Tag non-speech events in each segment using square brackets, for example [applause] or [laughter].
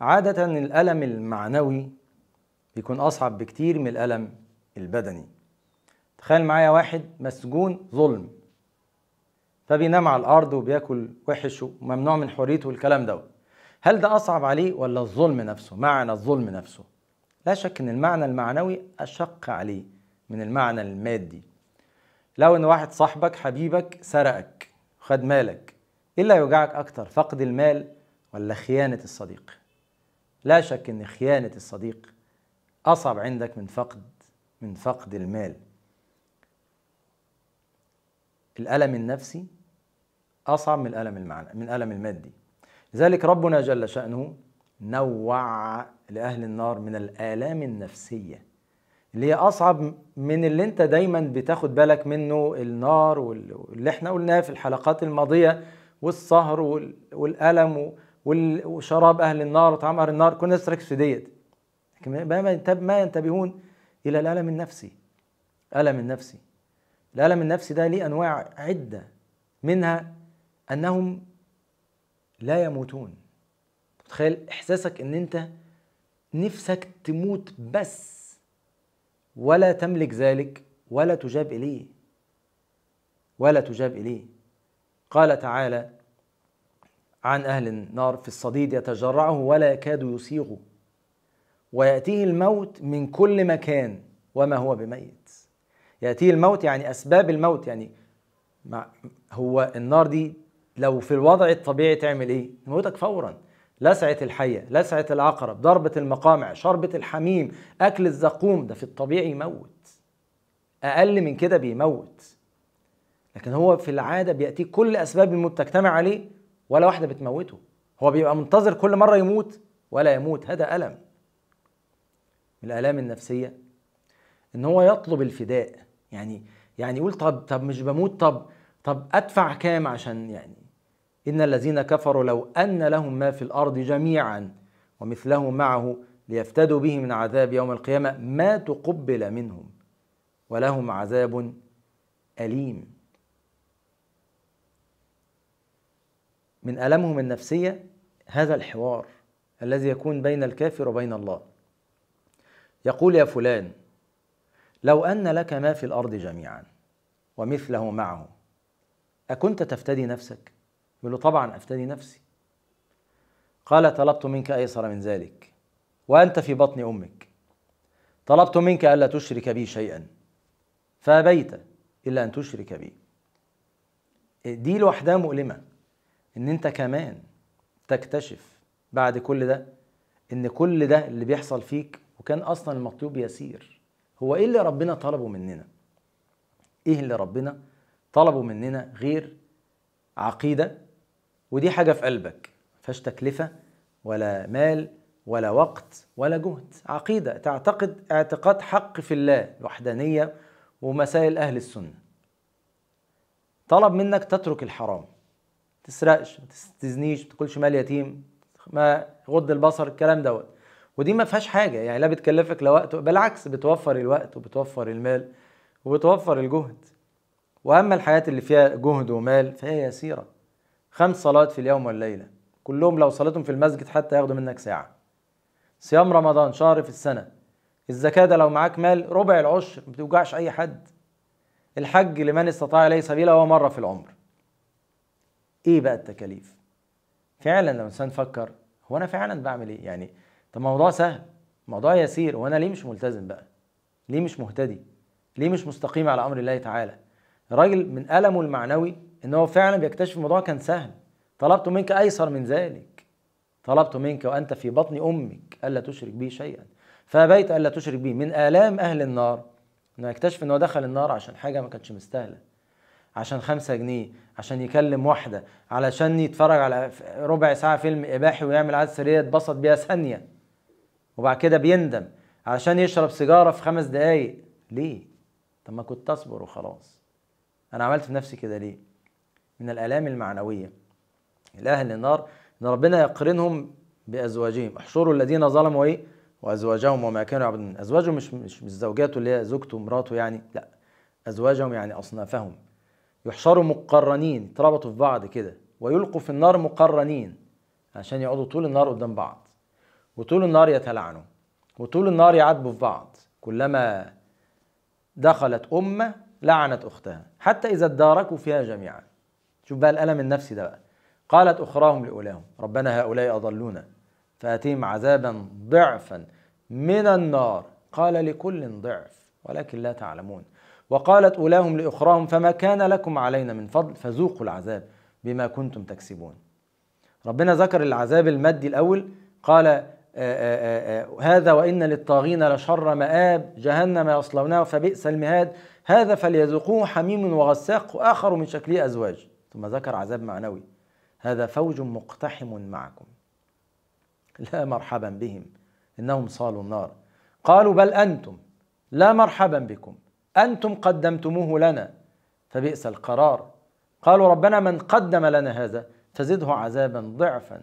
عادة الألم المعنوي بيكون أصعب بكتير من الألم البدني تخيل معايا واحد مسجون ظلم فبينام على الأرض وبياكل وحش وممنوع من حريته والكلام ده هل ده أصعب عليه ولا الظلم نفسه معنى الظلم نفسه لا شك إن المعنى المعنوي أشق عليه من المعنى المادي لو إن واحد صاحبك حبيبك سرقك خد مالك إيه اللي أكتر فقد المال ولا خيانة الصديق لا شك ان خيانه الصديق اصعب عندك من فقد من فقد المال الالم النفسي اصعب من الالم المعنى من الالم المادي لذلك ربنا جل شانه نوع لاهل النار من الالام النفسيه اللي هي اصعب من اللي انت دايما بتاخد بالك منه النار واللي احنا قلناه في الحلقات الماضيه والسهر والالم وشراب اهل النار وطعام اهل النار كل الناس تركز في ديت لكن ما ينتبهون الى الالم النفسي الالم النفسي الالم النفسي ده ليه انواع عده منها انهم لا يموتون تخيل احساسك ان انت نفسك تموت بس ولا تملك ذلك ولا تجاب اليه ولا تجاب اليه قال تعالى عن أهل النار في الصديد يتجرعه ولا يكاد يسيغه ويأتيه الموت من كل مكان وما هو بميت يأتيه الموت يعني أسباب الموت يعني مع هو النار دي لو في الوضع الطبيعي تعمل إيه؟ تموتك فورا لسعة الحية لسعة العقرب ضربة المقامع شربة الحميم أكل الزقوم ده في الطبيعي يموت أقل من كده بيموت لكن هو في العادة بيأتيه كل أسباب الموت تجتمع عليه ولا واحده بتموته هو بيبقى منتظر كل مره يموت ولا يموت هذا الم من الالام النفسيه ان هو يطلب الفداء يعني يعني يقول طب طب مش بموت طب طب ادفع كام عشان يعني ان الذين كفروا لو ان لهم ما في الارض جميعا ومثله معه ليفتدوا به من عذاب يوم القيامه ما تقبل منهم ولهم عذاب اليم من ألمهم النفسية هذا الحوار الذي يكون بين الكافر وبين الله يقول يا فلان لو أن لك ما في الأرض جميعا ومثله معه أكنت تفتدي نفسك؟ يقول له طبعا أفتدي نفسي قال طلبت منك أيسر من ذلك وأنت في بطن أمك طلبت منك ألا تشرك بي شيئا فأبيت إلا أن تشرك بي دي لوحدها مؤلمة ان انت كمان تكتشف بعد كل ده ان كل ده اللي بيحصل فيك وكان اصلا المطلوب يسير هو ايه اللي ربنا طلبه مننا ايه اللي ربنا طلبه مننا غير عقيده ودي حاجه في قلبك فيهاش تكلفه ولا مال ولا وقت ولا جهد عقيده تعتقد اعتقاد حق في الله وحدانيه ومسائل اهل السنه طلب منك تترك الحرام تسرقش ما تزنيش ما تاكلش مال يتيم ما غض البصر الكلام دوت ودي ما فيهاش حاجه يعني لا بتكلفك لا وقت بالعكس بتوفر الوقت وبتوفر المال وبتوفر الجهد واما الحياه اللي فيها جهد ومال فهي يسيره خمس صلوات في اليوم والليله كلهم لو صليتهم في المسجد حتى ياخدوا منك ساعه صيام رمضان شهر في السنه الزكاه ده لو معاك مال ربع العشر ما بتوجعش اي حد الحج لمن استطاع اليه سبيلا هو مره في العمر ايه بقى التكاليف فعلا لو الانسان فكر هو انا فعلا بعمل ايه يعني طب موضوع سهل موضوع يسير وانا ليه مش ملتزم بقى ليه مش مهتدي ليه مش مستقيم على امر الله تعالى الراجل من المه المعنوي ان هو فعلا بيكتشف الموضوع كان سهل طلبت منك ايسر من ذلك طلبت منك وانت في بطن امك الا تشرك بي شيئا فابيت الا تشرك بي من الام اهل النار انه يكتشف ان هو دخل النار عشان حاجه ما كانتش مستاهله عشان خمسة جنيه عشان يكلم واحدة علشان يتفرج على ربع ساعة فيلم إباحي ويعمل عادة سرية يتبسط بيها ثانية وبعد كده بيندم علشان يشرب سيجارة في خمس دقايق ليه؟ طب ما كنت أصبر وخلاص أنا عملت في نفسي كده ليه؟ من الآلام المعنوية الأهل النار إن ربنا يقرنهم بأزواجهم احشروا الذين ظلموا إيه؟ وأزواجهم وما كانوا يعبدون أزواجهم مش مش, مش زوجاته اللي هي زوجته ومراته يعني لا أزواجهم يعني أصنافهم يحشروا مقرنين يتربطوا في بعض كده ويلقوا في النار مقرنين عشان يقعدوا طول النار قدام بعض وطول النار يتلعنوا وطول النار يعاتبوا في بعض كلما دخلت أمة لعنت أختها حتى إذا اداركوا فيها جميعا شوف بقى الألم النفسي ده بقى قالت أخراهم لأولاهم ربنا هؤلاء أضلونا فأتيهم عذابا ضعفا من النار قال لكل ضعف ولكن لا تعلمون وقالت أولاهم لأخراهم فما كان لكم علينا من فضل فذوقوا العذاب بما كنتم تكسبون ربنا ذكر العذاب المادي الأول قال آه، آه، آه، هذا وإن للطاغين لشر مآب جهنم يصلونها فبئس المهاد هذا فليذوقوه حميم وغساق وآخر من شكله أزواج ثم ذكر عذاب معنوي هذا فوج مقتحم معكم [laughs] لا مرحبا بهم إنهم صالوا النار قالوا بل أنتم لا مرحبا بكم أنتم قدمتموه لنا فبئس القرار قالوا ربنا من قدم لنا هذا فزده عذابا ضعفا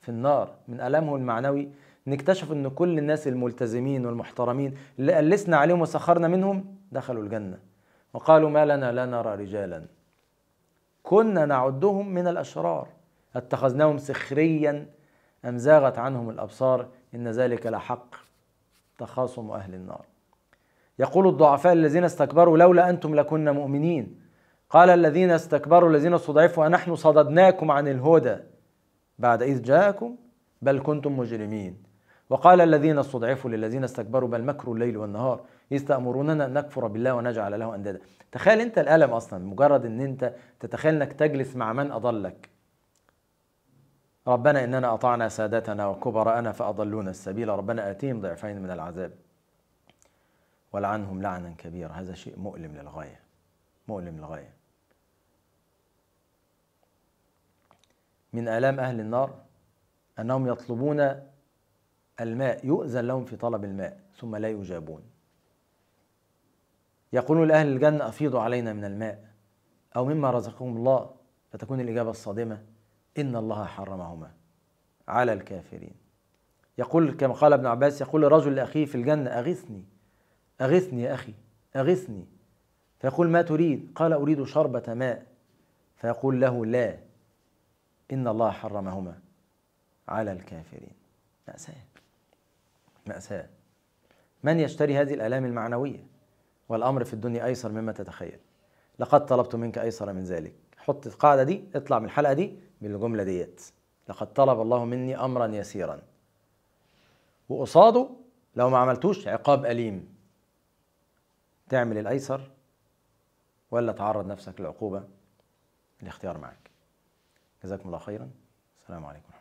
في النار من ألمه المعنوي نكتشف أن كل الناس الملتزمين والمحترمين اللي ألسنا عليهم وسخرنا منهم دخلوا الجنة وقالوا ما لنا لا نرى رجالا كنا نعدهم من الأشرار اتخذناهم سخريا أم زاغت عنهم الأبصار إن ذلك لحق تخاصم أهل النار يقول الضعفاء الذين استكبروا لولا أنتم لكنا مؤمنين قال الذين استكبروا الذين استضعفوا أنحن صددناكم عن الهدى بعد إذ جاءكم بل كنتم مجرمين وقال الذين استضعفوا للذين استكبروا بل مكروا الليل والنهار إذ تأمروننا أن نكفر بالله ونجعل له أندادا تخيل أنت الألم أصلا مجرد أن أنت تتخيل أنك تجلس مع من أضلك ربنا إننا أطعنا سادتنا وكبراءنا فأضلونا السبيل ربنا آتيهم ضعفين من العذاب ولعنهم لعنا كبيرا هذا شيء مؤلم للغاية مؤلم للغاية من آلام أهل النار أنهم يطلبون الماء يؤذن لهم في طلب الماء ثم لا يجابون يقولون لأهل الجنة أفيضوا علينا من الماء أو مما رزقهم الله فتكون الإجابة الصادمة إن الله حرمهما على الكافرين يقول كما قال ابن عباس يقول الرجل لأخيه في الجنة أغثني أغثني يا أخي أغثني فيقول ما تريد قال أريد شربة ماء فيقول له لا إن الله حرمهما على الكافرين مأساة مأساة من يشتري هذه الآلام المعنوية والأمر في الدنيا أيسر مما تتخيل لقد طلبت منك أيسر من ذلك حط القاعدة دي اطلع من الحلقة دي بالجملة ديت لقد طلب الله مني أمرا يسيرا وقصاده لو ما عملتوش عقاب أليم تعمل الايسر ولا تعرض نفسك لعقوبه الاختيار معك جزاكم الله خيرا السلام عليكم